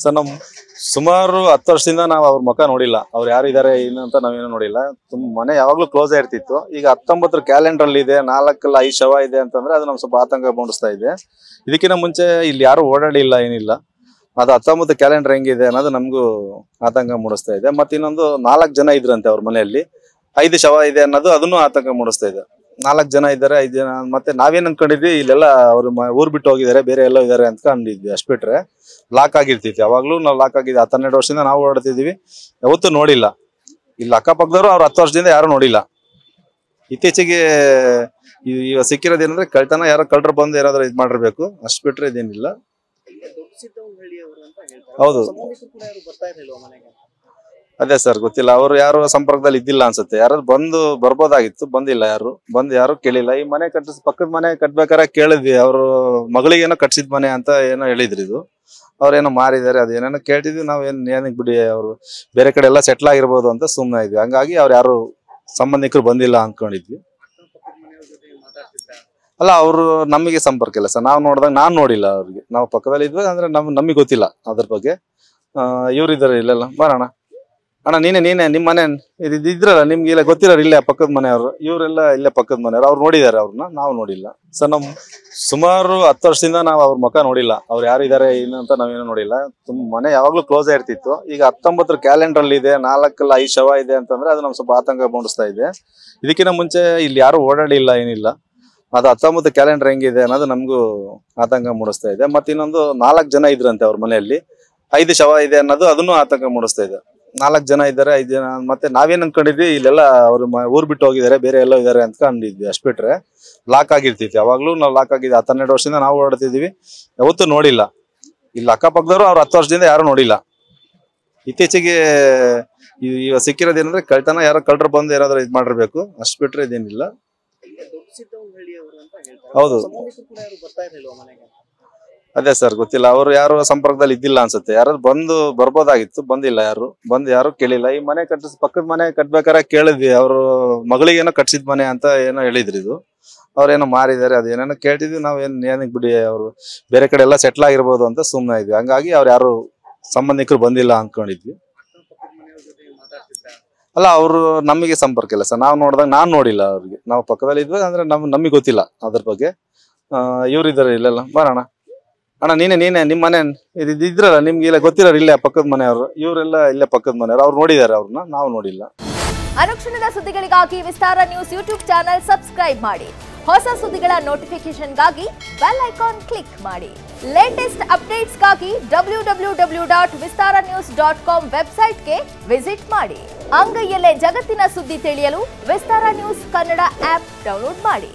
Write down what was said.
Sir ನಮ್ ಸುಮಾರು ಹತ್ತು ವರ್ಷದಿಂದ ನಾವು ಅವ್ರ ಮುಖ ನೋಡಿಲ್ಲ ಅವ್ರು ಯಾರು ಇದಾರೆ ಏನು ಅಂತ ನಾವೇನು ನೋಡಿಲ್ಲ ತುಂಬ ಮನೆ ಯಾವಾಗ್ಲೂ ಕ್ಲೋಸ್ ಇರ್ತಿತ್ತು ಈಗ ಹತ್ತೊಂಬತ್ತರ ಕ್ಯಾಲೆಂಡರ್ ಅಲ್ಲಿ ಇದೆ ನಾಲ್ಕಲ್ಲ ಐದು ಶವ ಇದೆ ಅಂತಂದ್ರೆ ಅದು ನಮ್ ಸ್ವಲ್ಪ ಆತಂಕ ಮೂಡಿಸ್ತಾ ಇದೆ ಇದಕ್ಕಿಂತ ಮುಂಚೆ ಇಲ್ಲಿ ಯಾರು ಓಡಾಡಿಲ್ಲ ಏನಿಲ್ಲ ಅದು ಹತ್ತೊಂಬತ್ತು ಕ್ಯಾಲೆಂಡರ್ ಹೆಂಗಿದೆ ಅನ್ನೋದು ನಮಗೂ ಆತಂಕ ಮೂಡಿಸ್ತಾ ಇದೆ ಮತ್ತೆ ಇನ್ನೊಂದು ನಾಲ್ಕು ಜನ ಇದ್ರಂತೆ ಅವ್ರ ಮನೆಯಲ್ಲಿ ಐದು ಶವ ಇದೆ ಅನ್ನೋದು ಅದನ್ನು ಆತಂಕ ಮೂಡಿಸ್ತಾ ಇದೆ ನಾಲ್ಕು ಜನ ಇದ್ದಾರೆ ಐದು ಜನ ಮತ್ತೆ ನಾವೇನ್ ಅನ್ಕೊಂಡಿದ್ವಿ ಇಲ್ಲೆಲ್ಲ ಅವ್ರು ಊರ್ ಬಿಟ್ಟು ಹೋಗಿದ್ದಾರೆ ಬೇರೆ ಎಲ್ಲ ಇದಾರೆ ಅಂತ ಅಂದಿದ್ವಿ ಅಷ್ಟ್ ಬಿಟ್ರೆ ಲಾಕ್ ಆಗಿರ್ತಿತ್ತು ಅವಾಗ್ಲೂ ನಾವು ಲಾಕ್ ಆಗಿದ್ವಿ ಹತ್ತು ವರ್ಷದಿಂದ ನಾವು ಓಡಾಡ್ತಿದ್ವಿ ಯಾವತ್ತೂ ನೋಡಿಲ್ಲ ಇಲ್ಲಿ ಅಕ್ಕಪಕ್ಕದವ್ರು ಅವ್ರು ಹತ್ತು ವರ್ಷದಿಂದ ಯಾರು ನೋಡಿಲ್ಲ ಇತ್ತೀಚೆಗೆ ಇವ ಇವಾಗ ಸಿಕ್ಕಿರೋದೇನಂದ್ರೆ ಕಳ್ತನ ಯಾರೋ ಕಳ್ರ ಬಂದು ಏನಾದ್ರು ಇದ್ ಮಾಡಿರ್ಬೇಕು ಅಷ್ಟ್ ಬಿಟ್ರೆ ಇದೇನಿಲ್ಲ ಹೌದು ಅದೇ ಸರ್ ಗೊತ್ತಿಲ್ಲ ಅವರು ಯಾರು ಸಂಪರ್ಕದಲ್ಲಿ ಇದ್ದಿಲ್ಲ ಅನ್ಸುತ್ತೆ ಯಾರು ಬಂದು ಬರ್ಬೋದಾಗಿತ್ತು ಬಂದಿಲ್ಲ ಯಾರು ಬಂದು ಯಾರು ಕೇಳಿಲ್ಲ ಈ ಮನೆ ಕಟ್ಟಿಸ್ ಪಕ್ಕದ ಮನೆ ಕಟ್ಬೇಕಾರ ಕೇಳಿದ್ವಿ ಅವರು ಮಗಳಿಗೇನೋ ಕಟ್ಸಿದ ಮನೆ ಅಂತ ಏನೋ ಹೇಳಿದ್ರು ಇದು ಅವ್ರೇನೋ ಮಾರಿದ್ದಾರೆ ಏನೇನೋ ಕೇಳಿದ್ವಿ ನಾವ್ ಏನ್ ಏನಕ್ಕೆ ಬಿಡಿ ಅವರು ಬೇರೆ ಕಡೆ ಎಲ್ಲ ಸೆಟ್ಲ್ ಆಗಿರ್ಬೋದು ಅಂತ ಸುಮ್ನ ಇದ್ವಿ ಹಂಗಾಗಿ ಅವ್ರು ಯಾರು ಸಂಬಂಧಿಕರು ಬಂದಿಲ್ಲ ಅನ್ಕೊಂಡಿದ್ವಿ ಅಲ್ಲ ಅವರು ನಮಗೆ ಸಂಪರ್ಕ ಇಲ್ಲ ಸರ್ ನಾವು ನೋಡಿದಾಗ ನಾನು ನೋಡಿಲ್ಲ ಅವ್ರಿಗೆ ನಾವು ಪಕ್ಕದಲ್ಲಿ ಇದ್ವಿ ಅಂದ್ರೆ ನಮ್ ನಮಗೆ ಗೊತ್ತಿಲ್ಲ ಅದ್ರ ಬಗ್ಗೆ ಇವ್ರಿದ್ದಾರೆ ಇಲ್ಲೆಲ್ಲ ಬರೋಣ ಅಣ್ಣ ನೀನೆ ನೀನೆ ನಿಮ್ಮ ಮನೆ ಇದ್ರಲ್ಲ ನಿಮ್ಗೆ ಇಲ್ಲ ಗೊತ್ತಿರೋರು ಇಲ್ಲೇ ಪಕ್ಕದ ಮನೆಯವರು ಇವರೆಲ್ಲ ಇಲ್ಲೇ ಪಕ್ಕದ ಮನೆಯವರು ಅವ್ರು ನೋಡಿದ್ದಾರೆ ಅವ್ರನ್ನ ನಾವು ನೋಡಿಲ್ಲ ಸರ್ ನಮ್ ಸುಮಾರು ಹತ್ತು ವರ್ಷದಿಂದ ನಾವು ಅವ್ರ ಮುಖ ನೋಡಿಲ್ಲ ಅವ್ರು ಯಾರು ಇದಾರೆ ಏನು ಅಂತ ನಾವೇನು ನೋಡಿಲ್ಲ ತುಂಬ ಮನೆ ಯಾವಾಗ್ಲೂ ಕ್ಲೋಸ್ ಆಯ್ತಿತ್ತು ಈಗ ಹತ್ತೊಂಬತ್ತರ ಕ್ಯಾಲೆಂಡರ್ ಅಲ್ಲಿ ಇದೆ ನಾಲ್ಕಲ್ಲ ಐದು ಶವ ಇದೆ ಅಂತಂದ್ರೆ ಅದು ನಮ್ ಸ್ವಲ್ಪ ಆತಂಕ ಮೂಡಿಸ್ತಾ ಇದೆ ಇದಕ್ಕಿಂತ ಮುಂಚೆ ಇಲ್ಲಿ ಯಾರು ಓಡಾಡಿಲ್ಲ ಏನಿಲ್ಲ ಅದು ಹತ್ತೊಂಬತ್ತು ಕ್ಯಾಲೆಂಡರ್ ಹೆಂಗಿದೆ ಅನ್ನೋದು ನಮಗೂ ಆತಂಕ ಮೂಡಿಸ್ತಾ ಇದೆ ಮತ್ತೆ ಇನ್ನೊಂದು ನಾಲ್ಕು ಜನ ಇದ್ರಂತೆ ಅವ್ರ ಮನೆಯಲ್ಲಿ ಐದು ಶವ ಇದೆ ಅನ್ನೋದು ಅದನ್ನು ಆತಂಕ ಮೂಡಿಸ್ತಾ ಇದೆ ನಾಲ್ಕು ಜನ ಇದ್ದಾರೆ ಐದು ಜನ ಮತ್ತೆ ನಾವೇನ್ ಅನ್ಕೊಂಡಿದ್ವಿ ಇಲ್ಲೆಲ್ಲ ಅವ್ರು ಊರ್ ಬಿಟ್ಟು ಹೋಗಿದ್ದಾರೆ ಬೇರೆ ಎಲ್ಲ ಇದಾರೆ ಅನ್ಕೊಂಡಿದ್ವಿ ಅಷ್ಟ್ ಬಿಟ್ರೆ ಲಾಕ್ ಆಗಿರ್ತಿತ್ತು ಅವಾಗ್ಲೂ ನಾವು ಲಾಕ್ ಆಗಿದ್ವಿ ಹತ್ತೆರಡು ವರ್ಷದಿಂದ ನಾವು ಓಡಾಡ್ತಿದ್ವಿ ಯಾವತ್ತೂ ನೋಡಿಲ್ಲ ಇಲ್ಲಿ ಅಕ್ಕಪಕ್ಕದವರು ಅವ್ರು ಹತ್ತು ವರ್ಷದಿಂದ ಯಾರು ನೋಡಿಲ್ಲ ಇತ್ತೀಚೆಗೆ ಇವ ಇವಾಗ ಸಿಕ್ಕಿರೋದೇನಂದ್ರೆ ಕಳ್ತನ ಯಾರೋ ಕಳ್ಳರು ಬಂದು ಏನಾದ್ರು ಇದ್ ಮಾಡಿರ್ಬೇಕು ಅಷ್ಟ್ ಬಿಟ್ರೆ ಇದೇನಿಲ್ಲ ಹೌದು. ಅದೇ ಸರ್ ಗೊತ್ತಿಲ್ಲ ಅವ್ರು ಯಾರು ಸಂಪರ್ಕದಲ್ಲಿ ಇದ್ದಿಲ್ಲ ಅನ್ಸುತ್ತೆ ಯಾರು ಬಂದು ಬರ್ಬೋದಾಗಿತ್ತು ಬಂದಿಲ್ಲ ಯಾರು ಬಂದು ಯಾರು ಕೇಳಿಲ್ಲ ಈ ಮನೆ ಕಟ್ಟಿಸ್ ಪಕ್ಕದ ಮನೆ ಕಟ್ಬೇಕಾರ ಕೇಳಿದ್ವಿ ಅವರು ಮಗಳಿಗೆ ಏನೋ ಕಟ್ಸಿದ ಮನೆ ಅಂತ ಏನೋ ಹೇಳಿದ್ರಿ ಇದು ಅವ್ರೇನೋ ಮಾರಿದ್ದಾರೆ ಅದೇನೇನೋ ಕೇಳ್ತಿದ್ವಿ ನಾವ್ ಏನ್ ಏನಕ್ಕೆ ಬಿಡಿ ಅವರು ಬೇರೆ ಕಡೆ ಎಲ್ಲ ಸೆಟ್ಲ್ ಆಗಿರ್ಬೋದು ಅಂತ ಸುಮ್ಮನೆ ಇದ್ವಿ ಹಂಗಾಗಿ ಅವ್ರು ಯಾರು ಸಂಬಂಧಿಕರು ಬಂದಿಲ್ಲ ಅನ್ಕೊಂಡಿದ್ವಿ ಅಲ್ಲ ಅವರು ನಮಗೆ ಸಂಪರ್ಕ ಇಲ್ಲ ಸರ್ ನಾವು ನೋಡಿದಾಗ ನಾನು ನೋಡಿಲ್ಲ ಅವ್ರಿಗೆ ನಾವು ಪಕ್ಕದಲ್ಲಿ ಇದ್ವಿ ಅಂದ್ರೆ ನಮ್ ನಮಗೆ ಗೊತ್ತಿಲ್ಲ ಅದ್ರ ಬಗ್ಗೆ ಇವ್ರಿದ್ದಾರೆ ಇಲ್ಲೆಲ್ಲ ಬರೋಣ ಅಣ್ಣ ನೀನೆ ನೀನೆ ನಿಮ್ಮ ಮನೆ ಇದ್ರಲ್ಲ ನಿಮ್ಗೆ ಇಲ್ಲ ಗೊತ್ತಿರೋರು ಇಲ್ಲೇ ಪಕ್ಕದ ಮನೆಯವರು ಇವರೆಲ್ಲ ಇಲ್ಲೇ ಪಕ್ಕದ ಮನೆಯವರು ಅವ್ರು ನೋಡಿದ್ದಾರೆ ಅವ್ರನ್ನ ನಾವು ನೋಡಿಲ್ಲ ಅನುಕ್ಷಣದ ಸುದ್ದಿಗಳಿಗಾಗಿ Vistara news YouTube channel subscribe ಮಾಡಿ ಹೊಸ ಸುದ್ದಿಗಳ ನೋಟಿಫಿಕೇಶನ್ಗಾಗಿ ಬೆಲ್ ಐಕಾನ್ ಕ್ಲಿಕ್ ಮಾಡಿ ಲೇಟೆಸ್ಟ್ ಅಪ್ಡೇಟ್ಸ್ಗಾಗಿ W W W dot Vistara news dot com ವೆಬ್ಸೈಟ್ಗೆ ವಿಸಿಟ್ ಮಾಡಿ ಅಂಗೈಯಲ್ಲೇ ಜಗತ್ತಿನ ಸುದ್ದಿ ತಿಳಿಯಲು Vistara news Kannada app download ಮಾಡಿ